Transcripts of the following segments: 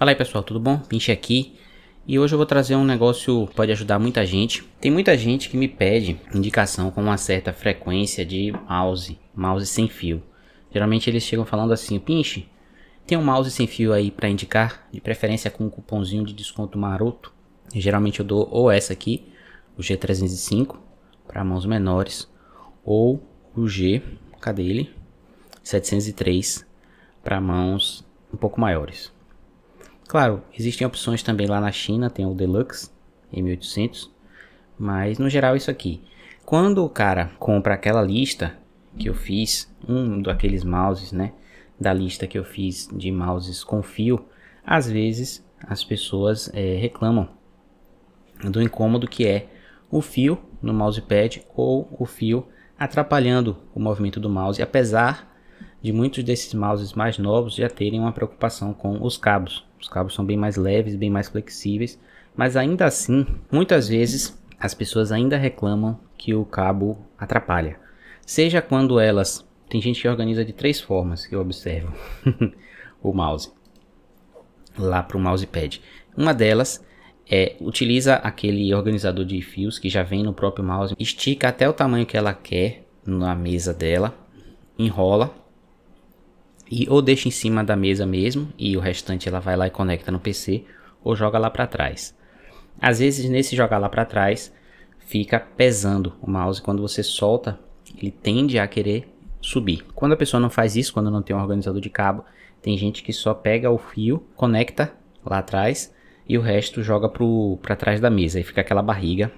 Fala aí pessoal, tudo bom? Pinche aqui. E hoje eu vou trazer um negócio que pode ajudar muita gente. Tem muita gente que me pede indicação com uma certa frequência de mouse, mouse sem fio. Geralmente eles chegam falando assim, Pinche, tem um mouse sem fio aí para indicar? De preferência com um cupomzinho de desconto maroto. E geralmente eu dou ou essa aqui, o G305, para mãos menores, ou o G, cadê ele? 703 para mãos um pouco maiores. Claro, existem opções também lá na China, tem o Deluxe M800, mas no geral isso aqui. Quando o cara compra aquela lista que eu fiz, um daqueles mouses, né, da lista que eu fiz de mouses com fio, às vezes as pessoas é, reclamam do incômodo que é o fio no mousepad ou o fio atrapalhando o movimento do mouse, apesar de muitos desses mouses mais novos já terem uma preocupação com os cabos. Os cabos são bem mais leves, bem mais flexíveis, mas ainda assim, muitas vezes as pessoas ainda reclamam que o cabo atrapalha. Seja quando elas. Tem gente que organiza de três formas que eu observo o mouse lá para o mousepad. Uma delas é, utiliza aquele organizador de fios que já vem no próprio mouse, estica até o tamanho que ela quer na mesa dela, enrola e ou deixa em cima da mesa mesmo e o restante ela vai lá e conecta no PC ou joga lá para trás. Às vezes nesse jogar lá para trás fica pesando o mouse quando você solta, ele tende a querer subir. Quando a pessoa não faz isso, quando não tem um organizador de cabo, tem gente que só pega o fio, conecta lá atrás e o resto joga para trás da mesa e fica aquela barriga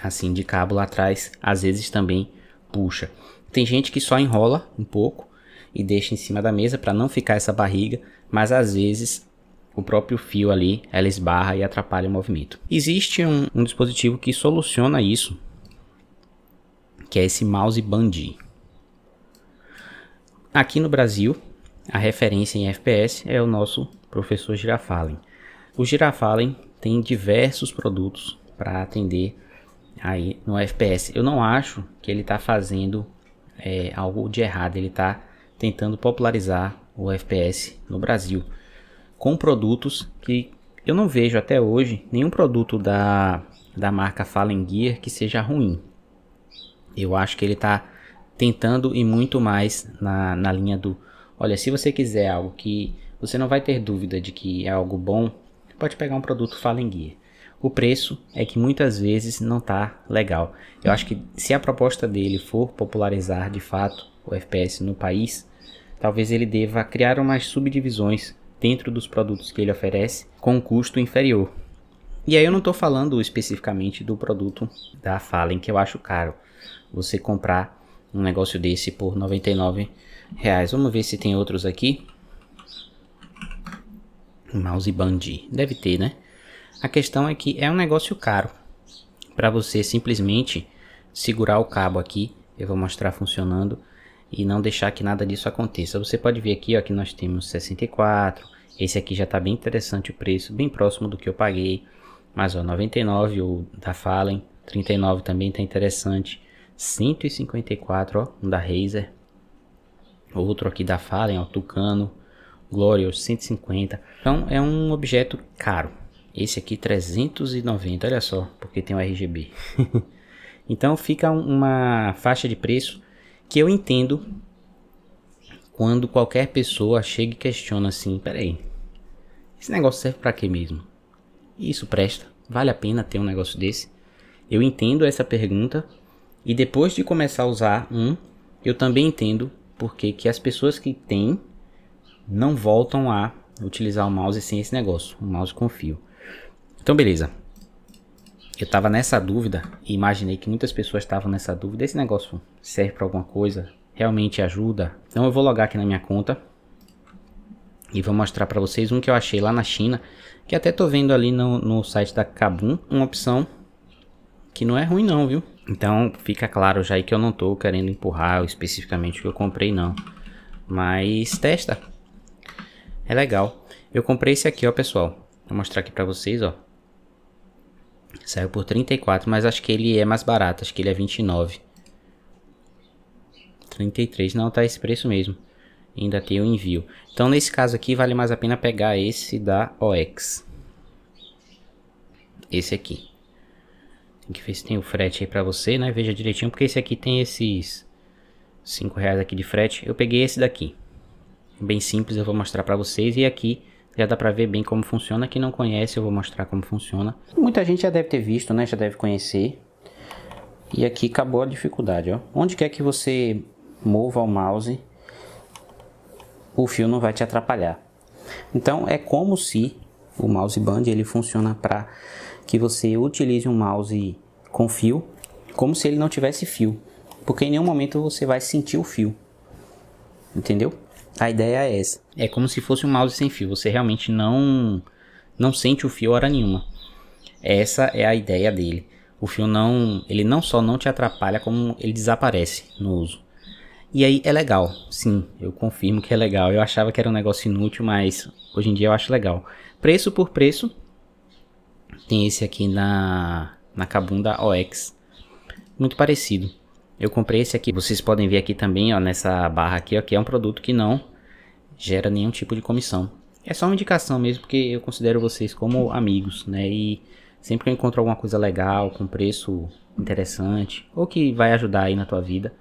assim de cabo lá atrás, às vezes também puxa. Tem gente que só enrola um pouco e deixa em cima da mesa para não ficar essa barriga, mas às vezes o próprio fio ali ela esbarra e atrapalha o movimento. Existe um, um dispositivo que soluciona isso, que é esse mouse Bandi. Aqui no Brasil, a referência em FPS é o nosso professor Girafalen. O Girafalen tem diversos produtos para atender aí no FPS. Eu não acho que ele está fazendo é, algo de errado, ele está tentando popularizar o FPS no Brasil com produtos que eu não vejo até hoje nenhum produto da, da marca Fallen Gear que seja ruim. Eu acho que ele está tentando e muito mais na, na linha do olha, se você quiser algo que você não vai ter dúvida de que é algo bom, pode pegar um produto Fallen Gear. O preço é que muitas vezes não tá legal. Eu acho que se a proposta dele for popularizar de fato o FPS no país, talvez ele deva criar umas subdivisões dentro dos produtos que ele oferece com um custo inferior. E aí eu não estou falando especificamente do produto da Fallen, que eu acho caro. Você comprar um negócio desse por R$ 99. Reais. Vamos ver se tem outros aqui. Mouse Bandi Deve ter, né? A questão é que é um negócio caro. Para você simplesmente segurar o cabo aqui. Eu vou mostrar funcionando e não deixar que nada disso aconteça. Você pode ver aqui ó, que nós temos 64, esse aqui já está bem interessante o preço, bem próximo do que eu paguei, mas ó, 99 o da Fallen, 39 também está interessante, 154 ó, um da Razer, outro aqui da Fallen, ó, Tucano, Glorious 150, então é um objeto caro. Esse aqui 390, olha só, porque tem o RGB. então fica uma faixa de preço que eu entendo quando qualquer pessoa chega e questiona assim, peraí, esse negócio serve para quê mesmo? Isso presta? Vale a pena ter um negócio desse? Eu entendo essa pergunta e depois de começar a usar um, eu também entendo porque que as pessoas que têm não voltam a utilizar o mouse sem esse negócio, o mouse com fio. Então beleza, eu tava nessa dúvida e imaginei que muitas pessoas estavam nessa dúvida. Esse negócio serve para alguma coisa? Realmente ajuda? Então eu vou logar aqui na minha conta e vou mostrar para vocês um que eu achei lá na China, que até tô vendo ali no, no site da Kabum, uma opção que não é ruim não, viu? Então fica claro já aí que eu não tô querendo empurrar especificamente o que eu comprei não, mas testa, é legal. Eu comprei esse aqui ó pessoal, vou mostrar aqui para vocês ó, Saiu por 34, mas acho que ele é mais barato, acho que ele é 29. 33, não, tá esse preço mesmo. Ainda tem o envio. Então, nesse caso aqui, vale mais a pena pegar esse da OX. Esse aqui. Tem que ver se tem o frete aí pra você, né? Veja direitinho, porque esse aqui tem esses 5 reais aqui de frete. Eu peguei esse daqui. Bem simples, eu vou mostrar pra vocês. E aqui já dá pra ver bem como funciona. Quem não conhece, eu vou mostrar como funciona. Muita gente já deve ter visto, né? Já deve conhecer. E aqui acabou a dificuldade, ó. Onde quer que você mova o mouse, o fio não vai te atrapalhar. Então, é como se o mouse band, ele funciona para que você utilize um mouse com fio, como se ele não tivesse fio. Porque em nenhum momento você vai sentir o fio. Entendeu? A ideia é essa. É como se fosse um mouse sem fio. Você realmente não não sente o fio hora nenhuma. Essa é a ideia dele. O fio não, ele não só não te atrapalha, como ele desaparece no uso. E aí é legal, sim, eu confirmo que é legal. Eu achava que era um negócio inútil, mas hoje em dia eu acho legal. Preço por preço, tem esse aqui na na Kabunda OX, muito parecido. Eu comprei esse aqui, vocês podem ver aqui também, ó, nessa barra aqui, ó, que é um produto que não gera nenhum tipo de comissão. É só uma indicação mesmo, porque eu considero vocês como amigos, né? E sempre que eu encontro alguma coisa legal, com preço interessante, ou que vai ajudar aí na tua vida,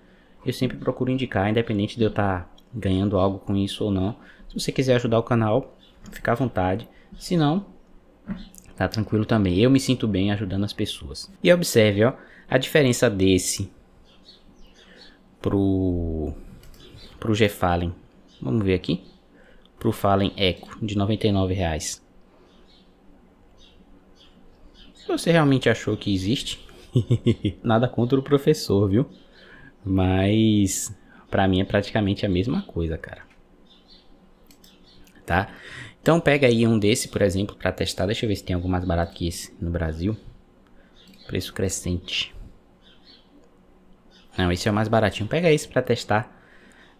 eu sempre procuro indicar, independente de eu estar tá ganhando algo com isso ou não. Se você quiser ajudar o canal, fica à vontade. Se não, tá tranquilo também. Eu me sinto bem ajudando as pessoas. E observe, ó, a diferença desse pro pro G-Fallen. Vamos ver aqui. Pro Fallen Eco de 99 reais. Se você realmente achou que existe, nada contra o professor, viu? Mas para mim é praticamente a mesma coisa, cara. Tá? Então pega aí um desse, por exemplo, para testar. Deixa eu ver se tem algum mais barato que esse no Brasil. Preço crescente. Não, esse é o mais baratinho. Pega esse para testar.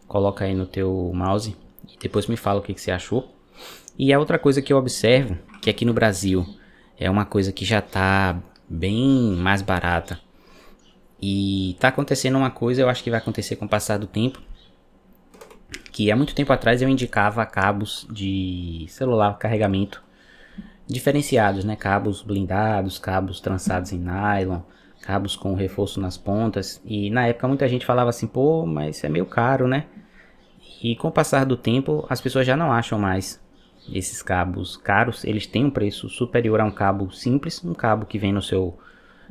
Coloca aí no teu mouse e depois me fala o que, que você achou. E a outra coisa que eu observo, que aqui no Brasil é uma coisa que já tá bem mais barata. E tá acontecendo uma coisa, eu acho que vai acontecer com o passar do tempo, que há muito tempo atrás eu indicava cabos de celular carregamento diferenciados, né? Cabos blindados, cabos trançados em nylon, cabos com reforço nas pontas. E na época muita gente falava assim, pô, mas é meio caro, né? E com o passar do tempo, as pessoas já não acham mais esses cabos caros. Eles têm um preço superior a um cabo simples, um cabo que vem no seu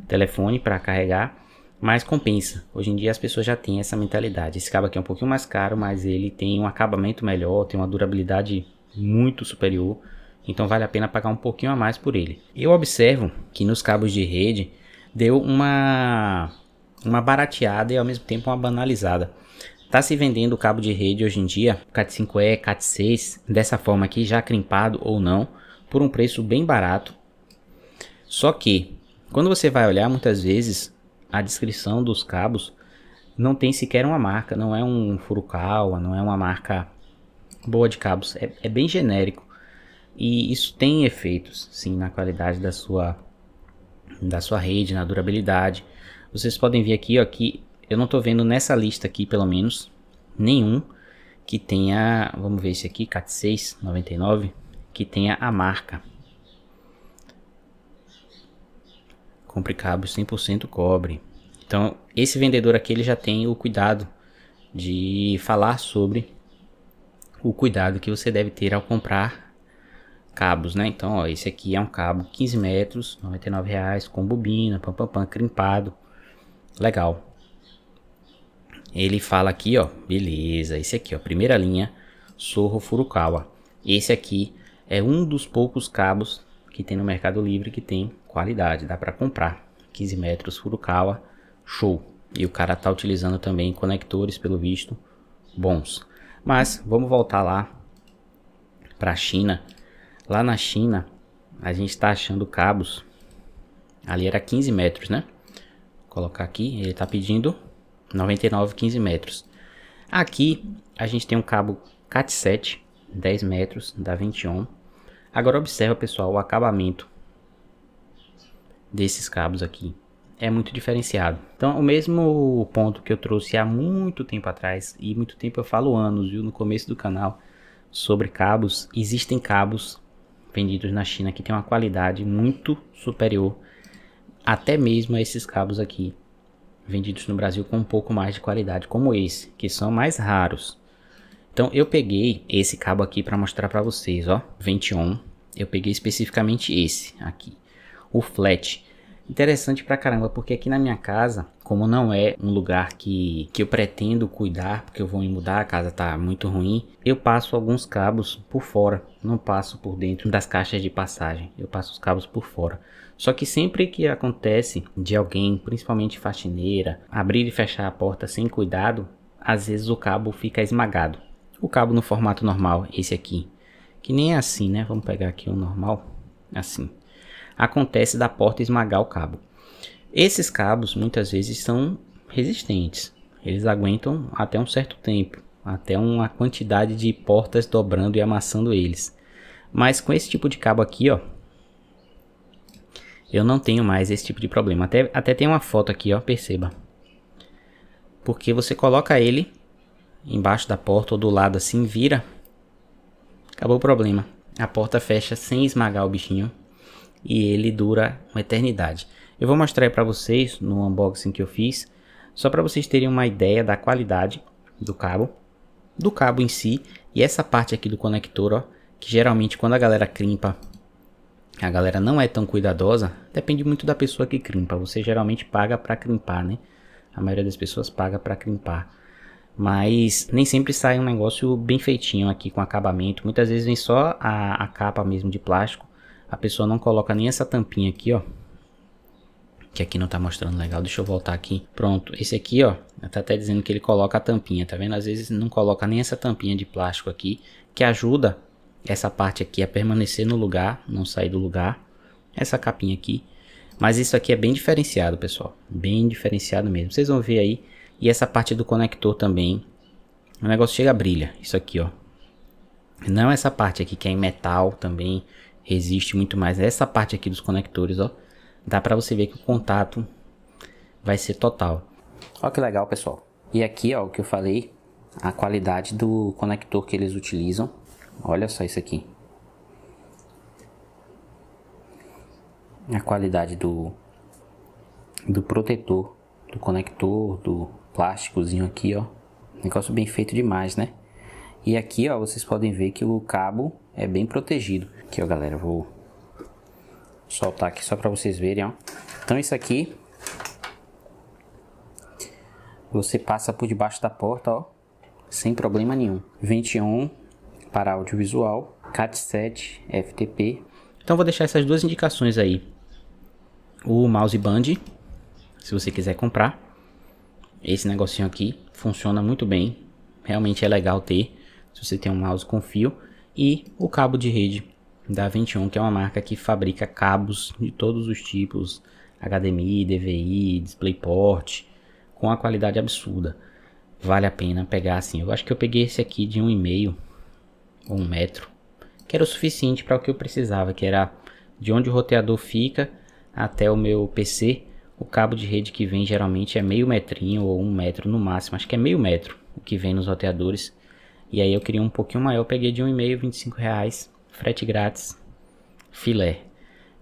telefone para carregar, mas compensa. Hoje em dia as pessoas já têm essa mentalidade. Esse cabo aqui é um pouquinho mais caro, mas ele tem um acabamento melhor, tem uma durabilidade muito superior. Então vale a pena pagar um pouquinho a mais por ele. Eu observo que nos cabos de rede deu uma uma barateada e ao mesmo tempo uma banalizada. Tá se vendendo o cabo de rede hoje em dia, CAT5E, CAT6, dessa forma aqui, já crimpado ou não, por um preço bem barato. Só que, quando você vai olhar, muitas vezes a descrição dos cabos não tem sequer uma marca, não é um Furukawa, não é uma marca boa de cabos, é, é bem genérico. E isso tem efeitos, sim, na qualidade da sua da sua rede, na durabilidade. Vocês podem ver aqui ó, que eu não estou vendo nessa lista aqui, pelo menos, nenhum que tenha, vamos ver esse aqui, CAT 699, que tenha a marca. Compre cabo 100% cobre. Então, esse vendedor aqui ele já tem o cuidado de falar sobre o cuidado que você deve ter ao comprar cabos, né? Então, ó, esse aqui é um cabo 15 metros, 99 reais, com bobina, pam, pam, pam, crimpado. Legal. Ele fala aqui, ó, beleza, esse aqui, ó, primeira linha, Sorro Furukawa. Esse aqui é um dos poucos cabos que tem no Mercado Livre que tem qualidade, dá para comprar. 15 metros Furukawa, show. E o cara tá utilizando também conectores, pelo visto, bons. Mas vamos voltar lá para a China Lá na China, a gente está achando cabos. Ali era 15 metros, né? Vou colocar aqui, ele está pedindo 99, 15 metros. Aqui a gente tem um cabo CAT7, 10 metros, dá 21. Agora observa pessoal, o acabamento desses cabos aqui é muito diferenciado. Então o mesmo ponto que eu trouxe há muito tempo atrás, e muito tempo eu falo anos, viu, no começo do canal, sobre cabos, existem cabos vendidos na China que tem uma qualidade muito superior até mesmo a esses cabos aqui vendidos no Brasil com um pouco mais de qualidade, como esse, que são mais raros. Então eu peguei esse cabo aqui para mostrar para vocês, ó, 21. Eu peguei especificamente esse aqui, o flat. Interessante pra caramba, porque aqui na minha casa, como não é um lugar que, que eu pretendo cuidar, porque eu vou me mudar, a casa tá muito ruim, eu passo alguns cabos por fora, não passo por dentro das caixas de passagem, eu passo os cabos por fora. Só que sempre que acontece de alguém, principalmente faxineira, abrir e fechar a porta sem cuidado, às vezes o cabo fica esmagado. O cabo no formato normal, esse aqui, que nem é assim, né? Vamos pegar aqui o normal, assim acontece da porta esmagar o cabo. Esses cabos muitas vezes são resistentes, eles aguentam até um certo tempo, até uma quantidade de portas dobrando e amassando eles. Mas com esse tipo de cabo aqui, ó, eu não tenho mais esse tipo de problema. Até, até tem uma foto aqui, ó, perceba. Porque você coloca ele embaixo da porta ou do lado assim, vira, acabou o problema. A porta fecha sem esmagar o bichinho e ele dura uma eternidade. Eu vou mostrar para vocês no unboxing que eu fiz, só para vocês terem uma ideia da qualidade do cabo, do cabo em si e essa parte aqui do conector, ó, que geralmente quando a galera crimpa, a galera não é tão cuidadosa, depende muito da pessoa que crimpa. Você geralmente paga para crimpar, né? A maioria das pessoas paga para crimpar. Mas nem sempre sai um negócio bem feitinho aqui com acabamento. Muitas vezes vem só a, a capa mesmo de plástico a pessoa não coloca nem essa tampinha aqui, ó. Que aqui não tá mostrando legal. Deixa eu voltar aqui. Pronto. Esse aqui, ó. Tá até dizendo que ele coloca a tampinha, tá vendo? Às vezes não coloca nem essa tampinha de plástico aqui. Que ajuda essa parte aqui a permanecer no lugar. Não sair do lugar. Essa capinha aqui. Mas isso aqui é bem diferenciado, pessoal. Bem diferenciado mesmo. Vocês vão ver aí. E essa parte do conector também. O negócio chega a brilha. Isso aqui, ó. Não essa parte aqui que é em metal também resiste muito mais. Essa parte aqui dos conectores, ó, dá para você ver que o contato vai ser total. Olha que legal, pessoal. E aqui, ó, o que eu falei, a qualidade do conector que eles utilizam. Olha só isso aqui. A qualidade do, do protetor, do conector, do plásticozinho aqui, ó. Negócio bem feito demais, né? E aqui, ó, vocês podem ver que o cabo é bem protegido. Aqui, ó, galera, vou soltar aqui só para vocês verem, ó. Então isso aqui você passa por debaixo da porta, ó, sem problema nenhum. 21 para audiovisual, CAT7, FTP. Então vou deixar essas duas indicações aí. O mouse band, se você quiser comprar. Esse negocinho aqui funciona muito bem. Realmente é legal ter se você tem um mouse com fio, e o cabo de rede da 21, que é uma marca que fabrica cabos de todos os tipos, HDMI, DVI, DisplayPort, com a qualidade absurda. Vale a pena pegar assim. Eu acho que eu peguei esse aqui de 1,5 ou 1 metro, que era o suficiente para o que eu precisava, que era de onde o roteador fica até o meu PC. O cabo de rede que vem geralmente é meio metrinho ou um metro no máximo, acho que é meio metro o que vem nos roteadores. E aí eu queria um pouquinho maior, eu peguei de 1,5, 25 reais, frete grátis, filé.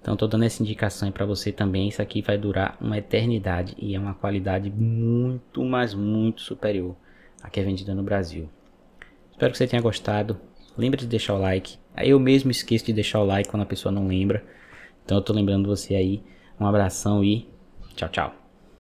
Então tô dando essa indicação aí você também, isso aqui vai durar uma eternidade e é uma qualidade muito, mas muito superior à que é vendida no Brasil. Espero que você tenha gostado, Lembre de deixar o like, eu mesmo esqueço de deixar o like quando a pessoa não lembra, então eu tô lembrando você aí, um abração e tchau, tchau.